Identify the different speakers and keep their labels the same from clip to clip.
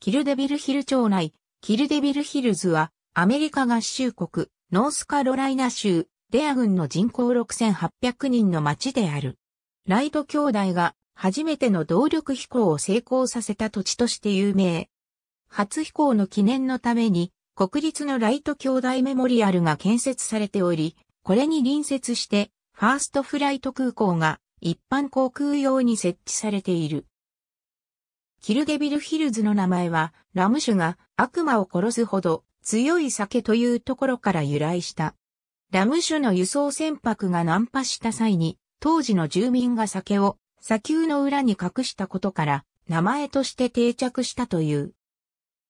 Speaker 1: キルデビルヒル町内、キルデビルヒルズは、アメリカ合衆国、ノースカロライナ州、レア郡の人口6800人の町である。ライト兄弟が初めての動力飛行を成功させた土地として有名。初飛行の記念のために、国立のライト兄弟メモリアルが建設されており、これに隣接して、ファーストフライト空港が一般航空用に設置されている。キルデビルヒルズの名前は、ラム酒が悪魔を殺すほど強い酒というところから由来した。ラム酒の輸送船舶が難破した際に、当時の住民が酒を砂丘の裏に隠したことから、名前として定着したという。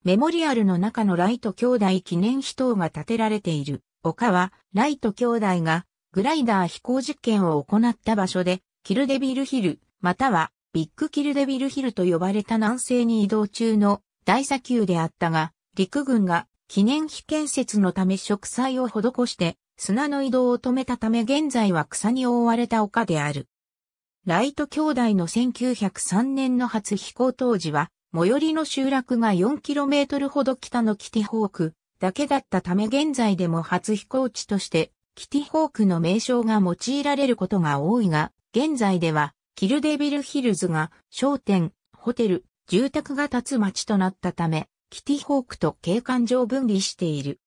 Speaker 1: メモリアルの中のライト兄弟記念碑等が建てられている丘は、ライト兄弟がグライダー飛行実験を行った場所で、キルデビルヒル、またはビッグキルデビルヒルと呼ばれた南西に移動中の大砂丘であったが、陸軍が記念碑建設のため植栽を施して砂の移動を止めたため現在は草に覆われた丘である。ライト兄弟の1903年の初飛行当時は、最寄りの集落が 4km ほど北のキティホークだけだったため現在でも初飛行地として、キティホークの名称が用いられることが多いが、現在ではキルデビルヒルズが商店、ホテル、住宅が建つ町となったため、キティホークと景観上分離している。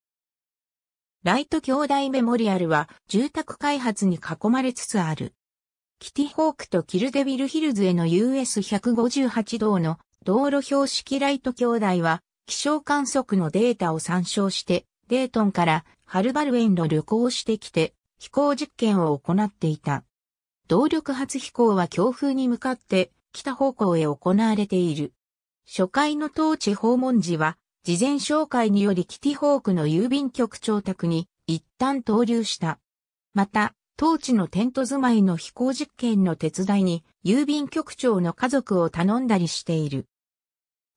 Speaker 1: ライト兄弟メモリアルは住宅開発に囲まれつつある。キティホークとキルデビルヒルズへの US158 道の道路標識ライト兄弟は気象観測のデータを参照してデートンからハルバルンの旅行してきて飛行実験を行っていた。動力発飛行は強風に向かって北方向へ行われている。初回の当地訪問時は、事前紹介によりキティホークの郵便局長宅に一旦投留した。また、当地のテント住まいの飛行実験の手伝いに郵便局長の家族を頼んだりしている。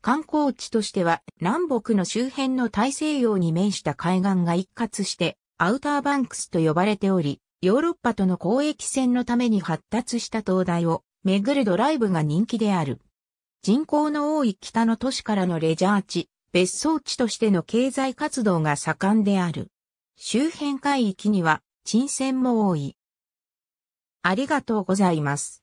Speaker 1: 観光地としては南北の周辺の大西洋に面した海岸が一括してアウターバンクスと呼ばれており、ヨーロッパとの交易船のために発達した灯台を巡るドライブが人気である。人口の多い北の都市からのレジャー地、別荘地としての経済活動が盛んである。周辺海域には、沈船も多い。ありがとうございます。